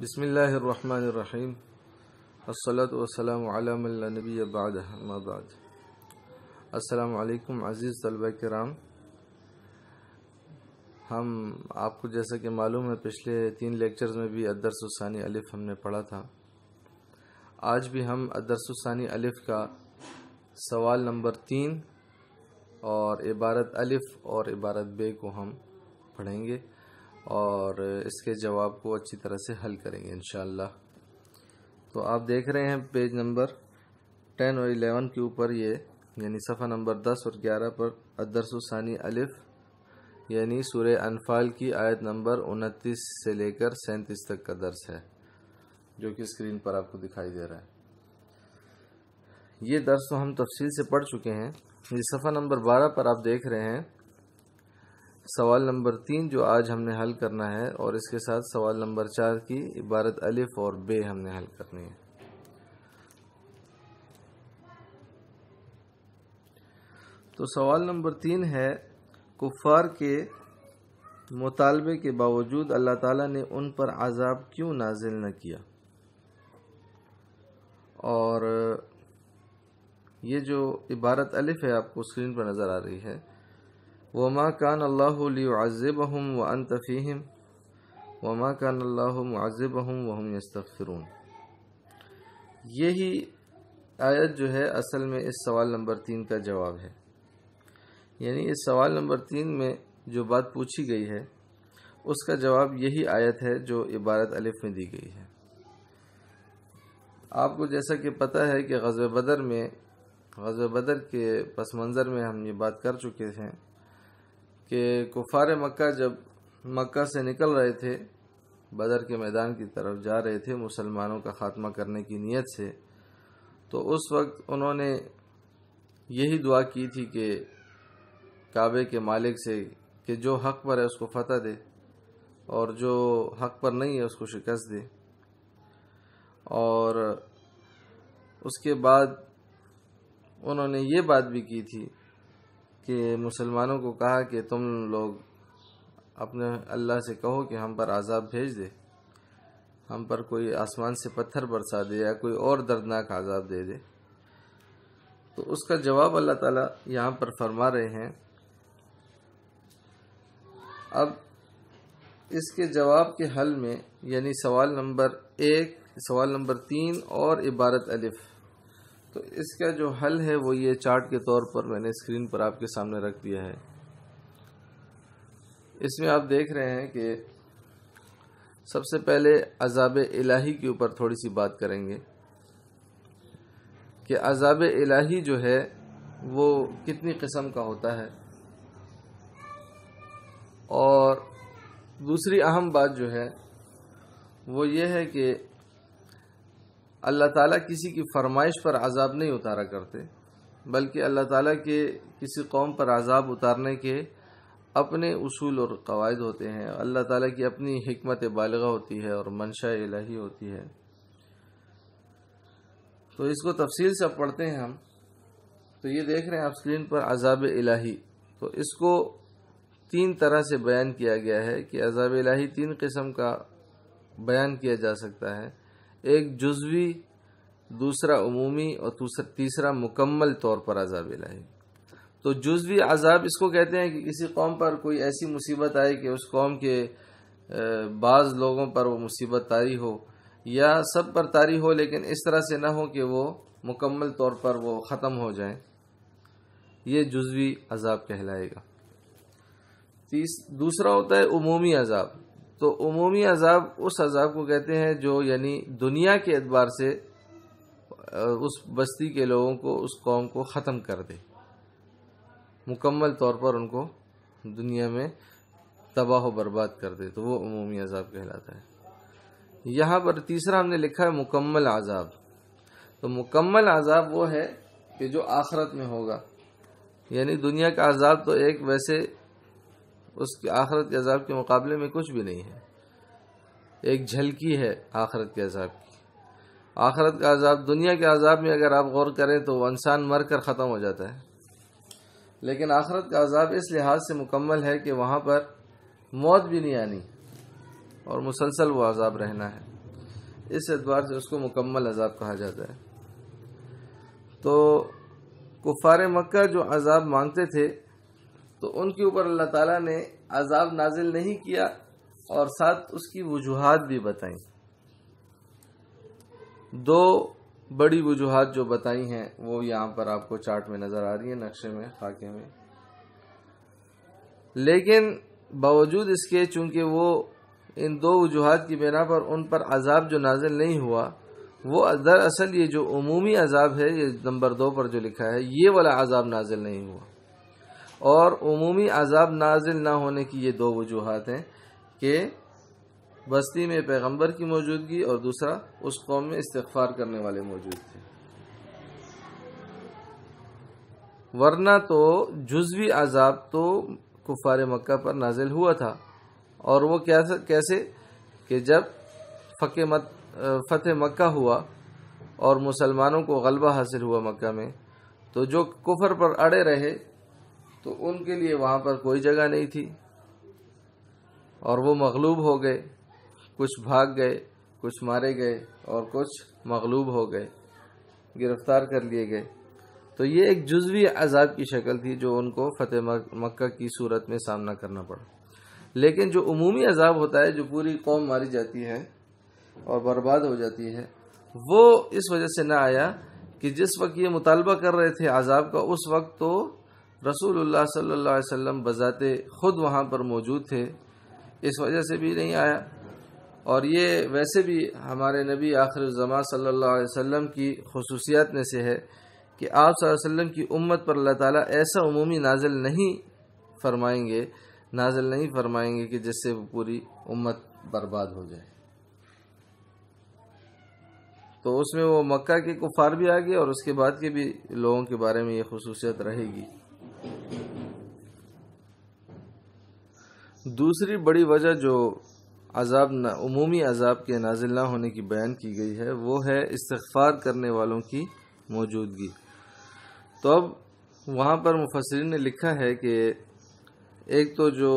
बसमीम असलतवासलामी बाद असलकम अज़ीज़ तलबा कराम हम आपको जैसा कि मालूम है पिछले तीन लेक्चर्स में भी अदरसानी अलिफ़ हमने पढ़ा था आज भी हम अदरसानी अलिफ़ का सवाल नंबर तीन और इबारत अलिफ़ और इबारत बे को हम पढ़ेंगे और इसके जवाब को अच्छी तरह से हल करेंगे इन तो आप देख रहे हैं पेज नंबर टेन और एलेवन के ऊपर ये यानी सफ़ा नंबर दस और ग्यारह पर अदरसानी अलिफ यानी सूर्य अनफाल की आयत नंबर उनतीस से लेकर सैंतीस तक का दर्स है जो कि स्क्रीन पर आपको दिखाई दे रहा है ये दर्स तो हम तफसील से पढ़ चुके हैं ये सफ़ा नंबर बारह पर आप देख रहे हैं सवाल नंबर तीन जो आज हमने हल करना है और इसके साथ सवाल नंबर चार की इबारत अलिफ और बे हमने हल करनी है तो सवाल नंबर तीन है कुफार के मुतालबे के बावजूद अल्लाह ताला ने उन पर आज़ाब क्यों नाजिल न किया और ये जो इबारत अलिफ है आपको स्क्रीन पर नज़र आ रही है वमा कान अल्लाज़िबहम व अन तफ़ीम वमा कान अल्लाज़िबहम वहम यस्तफ़िरून यही आयत जो है असल में इस सवाल नंबर तीन का जवाब है यानी इस सवाल नंबर तीन में जो बात पूछी गई है उसका जवाब यही आयत है जो इबारत अलिफ में दी गई है आपको जैसा कि पता है कि गज़ बदर में गज़ बदर के पस मंज़र में हम ये बात कर चुके हैं कि कुफार मक्का जब मक्का से निकल रहे थे बदर के मैदान की तरफ जा रहे थे मुसलमानों का खात्मा करने की नीयत से तो उस वक्त उन्होंने यही दुआ की थी कि काबे के मालिक से कि जो हक पर है उसको फतह दे और जो हक पर नहीं है उसको शिकस्त दे और उसके बाद उन्होंने ये बात भी की थी कि मुसलमानों को कहा कि तुम लोग अपने अल्लाह से कहो कि हम पर आज़ाब भेज दे हम पर कोई आसमान से पत्थर बरसा दे या कोई और दर्दनाक आज़ाब दे दे तो उसका जवाब अल्लाह ताला यहाँ पर फरमा रहे हैं अब इसके जवाब के हल में यानी सवाल नंबर एक सवाल नंबर तीन और इबारत अलिफ़ तो इसका जो हल है वो ये चार्ट के तौर पर मैंने स्क्रीन पर आपके सामने रख दिया है इसमें आप देख रहे हैं कि सबसे पहले अजाब इलाही के ऊपर थोड़ी सी बात करेंगे कि अजाब इलाही जो है वो कितनी किस्म का होता है और दूसरी अहम बात जो है वो ये है कि अल्लाह ताला किसी की फरमाइश पर आज़ाब नहीं उतारा करते बल्कि अल्लाह ताला के किसी कौम पर आज़ाब उतारने के अपने उसूल और कवायद होते हैं अल्लाह ताला की अपनी हमत बालगा होती है और मंशा इलाही होती है तो इसको तफसील से पढ़ते हैं हम तो ये देख रहे हैं आप स्क्रीन पर अजाब इलाही तो इसको तीन तरह से बयान किया गया है कि अजाब इलाही तीन किस्म का बयान किया जा सकता है एक जुजवी दूसरा अमूमी और तीसरा मुकम्मल तौर पर अजाब इलाही तो जुजवी अजाब इसको कहते हैं कि किसी कौम पर कोई ऐसी मुसीबत आए कि उस कौम के बाज़ लोगों पर वो मुसीबत तारी हो या सब पर तारी हो लेकिन इस तरह से ना हो कि वो मुकम्मल तौर पर वो ख़त्म हो जाए ये जुजवी अजाब कहलाएगा तीस दूसरा होता है अमूमी अजाब तो उमूमी अजाब उस अजाब को कहते हैं जो यानी दुनिया के एतबार से उस बस्ती के लोगों को उस कौम को ख़त्म कर दे मुकम्मल तौर पर उनको दुनिया में तबाह व बर्बाद कर दे तो वो अमूमी अजाब कहलाता है यहाँ पर तीसरा हमने लिखा है मुकम्मल आज़ाब तो मुकम्मल आज़ाब वो है कि जो आखरत में होगा यानी दुनिया का आज़ाब तो एक वैसे उसके आखरत के अजाब के मुकाबले में कुछ भी नहीं है एक झलकी है आखरत के अजाब की आखरत का अजाब दुनिया के अजाब में अगर आप गौर करें तो वह इंसान मर कर ख़त्म हो जाता है लेकिन आखरत का अजाब इस लिहाज से मुकम्मल है कि वहाँ पर मौत भी नहीं आनी और मुसलसल वो अजाब रहना है इस एतबार से उसको मुकम्मल अजाब कहा जाता है तो कुफार मक्का जो अजाब मांगते थे तो उनके ऊपर अल्लाह ताला ने अजाब नाजिल नहीं किया और साथ उसकी वजूहत भी बताई दो बड़ी वजूहत जो बताई हैं वो यहाँ पर आपको चार्ट में नज़र आ रही है नक्शे में खाके में लेकिन बावजूद इसके चूंकि वो इन दो वजूहत की बिना पर उन पर अजाब जो नाजिल नहीं हुआ वो दरअसल ये जो अमूमी अजाब है ये नंबर दो पर जो लिखा है ये वाला अजाब नाजिल नहीं हुआ और उमूमी अजाब नाजिल ना होने की ये दो वजूहत हैं कि बस्ती में पैगंबर की मौजूदगी और दूसरा उस कौम में इस्तफार करने वाले मौजूद थे वरना तो जुजवी अजाब तो कुफार मक्का पर नाजिल हुआ था और वो कैसे कैसे कि जब फ़के मत फ़तेह मक्का हुआ और मुसलमानों को गलबा हासिल हुआ मक्का में तो जो कुफर पर अड़े रहे तो उनके लिए वहाँ पर कोई जगह नहीं थी और वो मगलूब हो गए कुछ भाग गए कुछ मारे गए और कुछ मगलूब हो गए गिरफ्तार कर लिए गए तो ये एक जुजवी अजाब की शक्ल थी जो उनको फतेह मक्का की सूरत में सामना करना पड़ा लेकिन जो अमूमी अजाब होता है जो पूरी कौम मारी जाती है और बर्बाद हो जाती है वो इस वजह से ना आया कि जिस वक्त ये मुतालबा कर रहे थे आज़ाब का उस वक्त तो रसूल सल्लल्लाहु बज़ात ख़ुद वहाँ पर मौजूद थे इस वजह से भी नहीं आया और ये वैसे भी हमारे नबी आखिर ज़मा सल्लल्लाहु अलैहि की खसूसियात में से है कि आप वसल्लम की उम्म पर अल्लाह ताला ऐसा उमूमी नाजिल नहीं फरमाएंगे नाजिल नहीं फरमाएंगे कि जिससे वो पूरी उम्मत बर्बाद हो जाए तो उसमें वो मक्का के कुफार भी आ गए और उसके बाद के भी लोगों के बारे में ये खसूसियत रहेगी दूसरी बड़ी वजह जो अजाब अमूमी अजाब के नाजिल ना होने की बयान की गई है वो है इस्तफार करने वालों की मौजूदगी तो अब वहाँ पर मुफसरिन ने लिखा है कि एक तो जो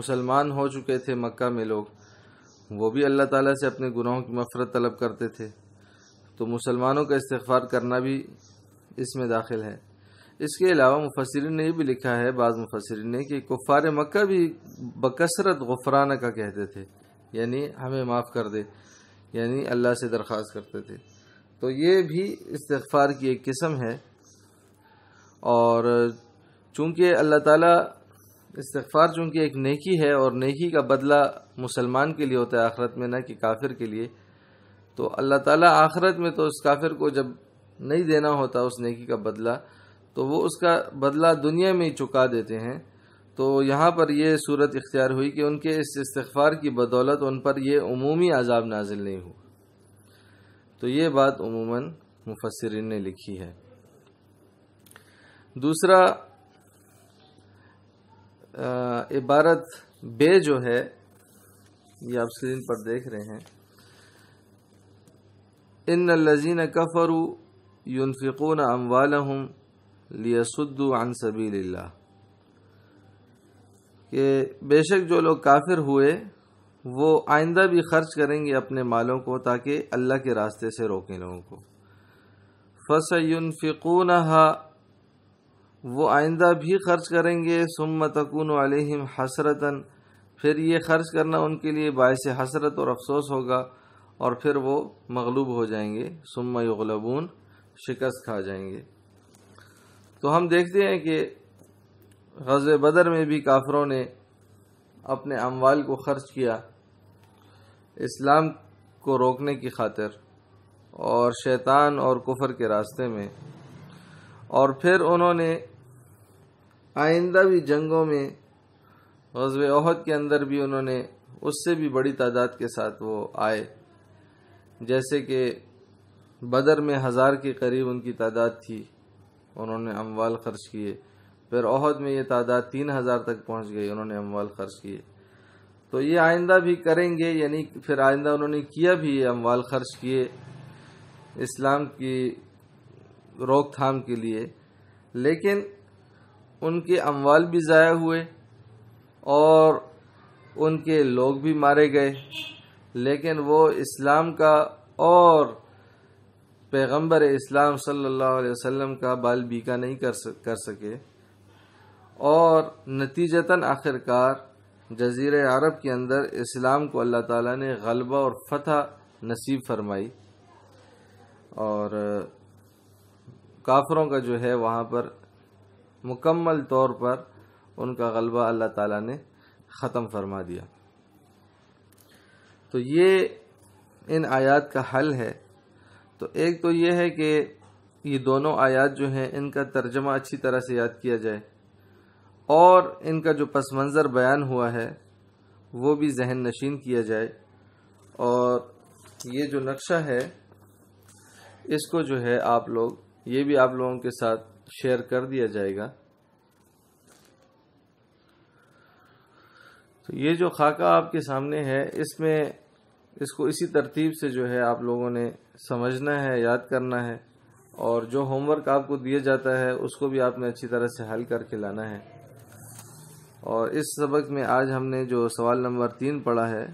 मुसलमान हो चुके थे मक् में लोग वो भी अल्लाह ताला से अपने गुनाहों की मफरत तलब करते थे तो मुसलमानों का इस्तफार करना भी इसमें दाखिल है इसके अलावा मुफसरिन ने यह भी लिखा है बाज़ मुफसरन ने कि कुफ़ार मक्का भी बकसरत गफराना का कहते थे यानी हमें माफ़ कर दे यानी अल्लाह से दरख्वास्त करते थे तो ये भी इस्तफ़ार की एक किस्म है और चूँकि अल्लाह ताला इस्तफ़ार चूँकि एक नेकी है और नेकी का बदला मुसलमान के लिए होता है आखरत में ना कि काफिर के लिए तो अल्लाह ताला आखरत में तो उस काफिर को जब नहीं देना होता उस नेकी का बदला तो वो उसका बदला दुनिया में ही चुका देते हैं तो यहाँ पर यह सूरत इख्तियार हुई कि उनके इस इस्तफार की बदौलत उन पर यह अमूमी आज़ाब नाजिल नहीं हुआ तो ये बात उमूमन मुफसरिन ने लिखी है दूसरा आ, इबारत बे जो है ये आप स्क्रीन पर देख रहे हैं इन लजीन कफ़रू यूनफ़िकून अमवालहम लियसुद्दू अन सबील्ला के बेशक जो लोग काफिर हुए वो आइंदा भी खर्च करेंगे अपने मालों को ताकि अल्लाह के रास्ते से रोकें लोगों को फसयनफ़िकून वो आइंदा भी खर्च करेंगे सुम तकून अलहम हसरतन फिर ये खर्च करना उनके लिए बायस हसरत और अफसोस होगा और फिर वो मगलूब हो जाएंगे सुम युगलबून शिकस्त खा जाएंगे तो हम देखते हैं कि गज़ बदर में भी काफरों ने अपने अमवाल को ख़र्च किया इस्लाम को रोकने की खातिर और शैतान और कुफर के रास्ते में और फिर उन्होंने आइंदा भी जंगों में गजब अहद के अंदर भी उन्होंने उससे भी बड़ी तादाद के साथ वो आए जैसे कि बदर में हज़ार के करीब उनकी तादाद थी उन्होंने अमवाल खर्च किए फिर अहद में ये तादाद तीन हजार तक पहुंच गई उन्होंने अमवाल खर्च किए तो ये आइंदा भी करेंगे यानी फिर आइंदा उन्होंने किया भी ये अमवाल खर्च किए इस्लाम की रोकथाम के लिए लेकिन उनके अमवाल भी ज़ाया हुए और उनके लोग भी मारे गए लेकिन वो इस्लाम का और पैगंबर इस्लाम सल्लल्लाहु अलैहि वसल्लम का बाल बीका नहीं कर सक, कर सके और नतीजतन आखिरकार जजीर अरब के अंदर इस्लाम को अल्लाह ताला ने गलबा और फतह नसीब फरमाई और काफरों का जो है वहाँ पर मुकम्मल तौर पर उनका गलबा अल्लाह ताला ने ख़त्म फरमा दिया तो ये इन आयात का हल है तो एक तो ये है कि ये दोनों आयात जो हैं इनका तर्जमा अच्छी तरह से याद किया जाए और इनका जो पस मंज़र बयान हुआ है वो भी जहन नशीन किया जाए और ये जो नक्शा है इसको जो है आप लोग ये भी आप लोगों के साथ शेयर कर दिया जाएगा तो ये जो खाका आपके सामने है इसमें इसको इसी तरतीब से जो है आप लोगों ने समझना है याद करना है और जो होमवर्क आपको दिया जाता है उसको भी आपने अच्छी तरह से हल करके लाना है और इस सबक में आज हमने जो सवाल नंबर तीन पढ़ा है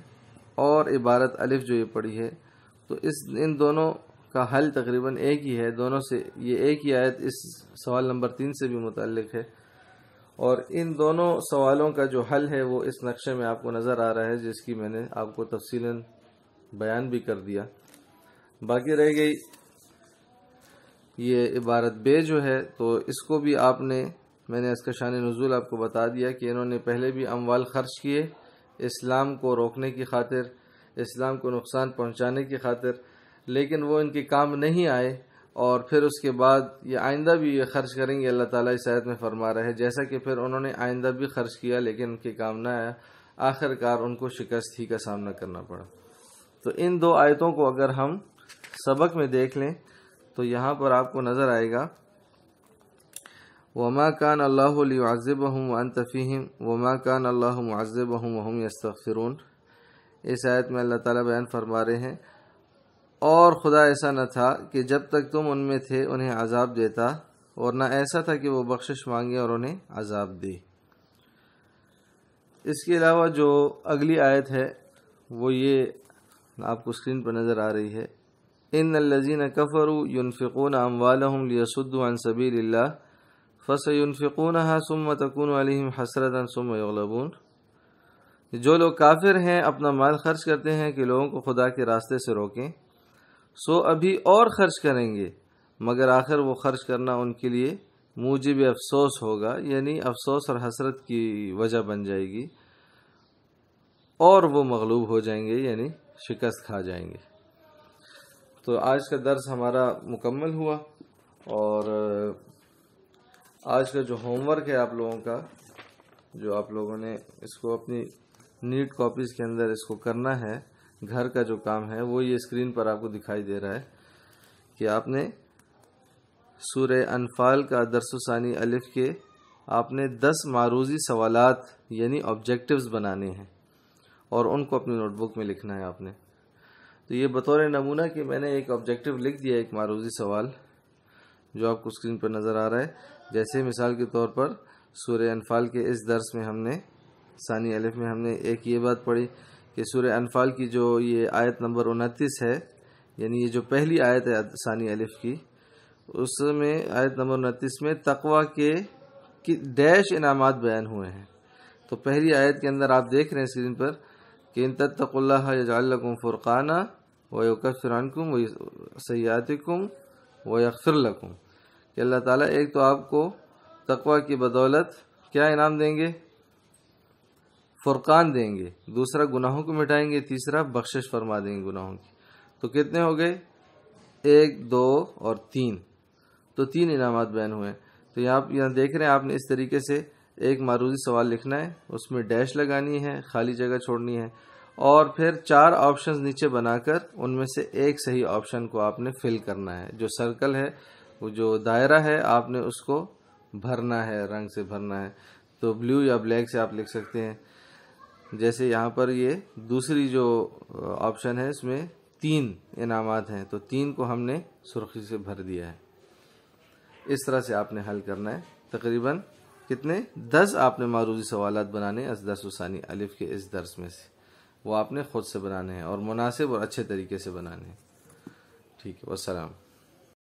और इबारत अलिफ जो ये पढ़ी है तो इस इन दोनों का हल तकरीबन एक ही है दोनों से ये एक ही आयत इस सवाल नंबर तीन से भी मुतल है और इन दोनों सवालों का जो हल है वो इस नक्शे में आपको नज़र आ रहा है जिसकी मैंने आपको तफसीला बयान भी कर दिया बाकी रह गई ये इबारत बे जो है तो इसको भी आपने मैंने इसका शान नज़ुल आपको बता दिया कि इन्होंने पहले भी अमवाल खर्च किए इस्लाम को रोकने की खातिर इस्लाम को नुकसान पहुंचाने की खातिर लेकिन वो इनके काम नहीं आए और फिर उसके बाद ये आइंदा भी ये खर्च करेंगे अल्लाह ताला इस आयत में फरमा रहे हैं जैसा कि फिर उन्होंने आइंदा भी खर्च किया लेकिन उनके काम ना आया आखिरकार उनको शिकस्त ही का सामना करना पड़ा तो इन दो आयतों को अगर हम सबक में देख लें तो यहाँ पर आपको नज़र आएगा वमा कान अल्लाज़ब हम वन तफ़ीम वमा कान अल्लाह मुआज़ब हम इस आयत में अल्लाह ताला बयान फरमा रहे हैं और खुदा ऐसा न था कि जब तक तुम उनमें थे उन्हें अजाब देता और ना ऐसा था कि वो बख्शिश मांगे और उन्हें अजाब दे इसके अलावा जो अगली आयत है वो ये आपको स्क्रीन पर नज़र आ रही है इन लजीन कफ़रू युनफ़िकून अम्वालहम लियसुद्दुआन सबील फ़सयुनफ़िकून सुम तकून हसरतन सुम जो लोग काफिर हैं अपना माल खर्च करते हैं कि लोगों को खुदा के रास्ते से रोकें सो अभी और खर्च करेंगे मगर आखिर वो खर्च करना उनके लिए मुझे भी अफसोस होगा यानी अफसोस और हसरत की वजह बन जाएगी और वो मगलूब हो जाएंगे यानी शिकस्त खा जाएंगे तो आज का दर्स हमारा मुकम्मल हुआ और आज का जो होमवर्क है आप लोगों का जो आप लोगों ने इसको अपनी नीट कॉपीज़ के अंदर इसको करना है घर का जो काम है वो ये स्क्रीन पर आपको दिखाई दे रहा है कि आपने सूर्य अनफाल का दरसानी अलिफ के आपने दस मारूजी सवालात यानी ऑब्जेक्टिव्स बनाने हैं और उनको अपनी नोटबुक में लिखना है आपने तो ये बतौर नमूना कि मैंने एक ऑब्जेक्टिव लिख दिया एक मारूजी सवाल जो आपको स्क्रीन पर नज़र आ रहा है जैसे मिसाल के तौर पर सूर्य अनफाल के इस दर्स में हमने सानी अलिफ में हमने एक ये बात पढ़ी कि सूर्य अनफाल की जो ये आयत नंबर उनतीस है यानी ये जो पहली आयत है सानी अलिफ की उसमें आयत नंबर उनतीस में तकवा के डैश इनाम बयान हुए हैं तो पहली आयत के अंदर आप देख रहे हैं स्क्रीन पर कि इन तत्तकुल्लाकुम फ़ुरक़ाना वकफ़िरकुम सयातिकुम व यकफ़िरकुम कि अल्लाह ताला एक तो आपको तकवा की बदौलत क्या इनाम देंगे फ़ुरक़ान देंगे दूसरा गुनाहों को मिटाएंगे तीसरा बख्शिश फरमा देंगे गुनाहों की तो कितने हो गए एक दो और तीन तो तीन इनाम बैन हुए तो यहाँ यहाँ देख रहे हैं आपने इस तरीके से एक मारूजी सवाल लिखना है उसमें डैश लगानी है खाली जगह छोड़नी है और फिर चार ऑप्शन नीचे बनाकर उनमें से एक सही ऑप्शन को आपने फिल करना है जो सर्कल है वो जो दायरा है आपने उसको भरना है रंग से भरना है तो ब्लू या ब्लैक से आप लिख सकते हैं जैसे यहाँ पर ये दूसरी जो ऑप्शन है इसमें तीन इनामात हैं तो तीन को हमने सुर्खी से भर दिया है इस तरह से आपने हल करना है तकरीबन कितने दस आपने मारूजी सवालत बनाने असदर्स वसानी अलिफ के इस दर्स में से वो आपने खुद से बनाने हैं और मुनासिब और अच्छे तरीके से बनाने हैं ठीक है वसलाम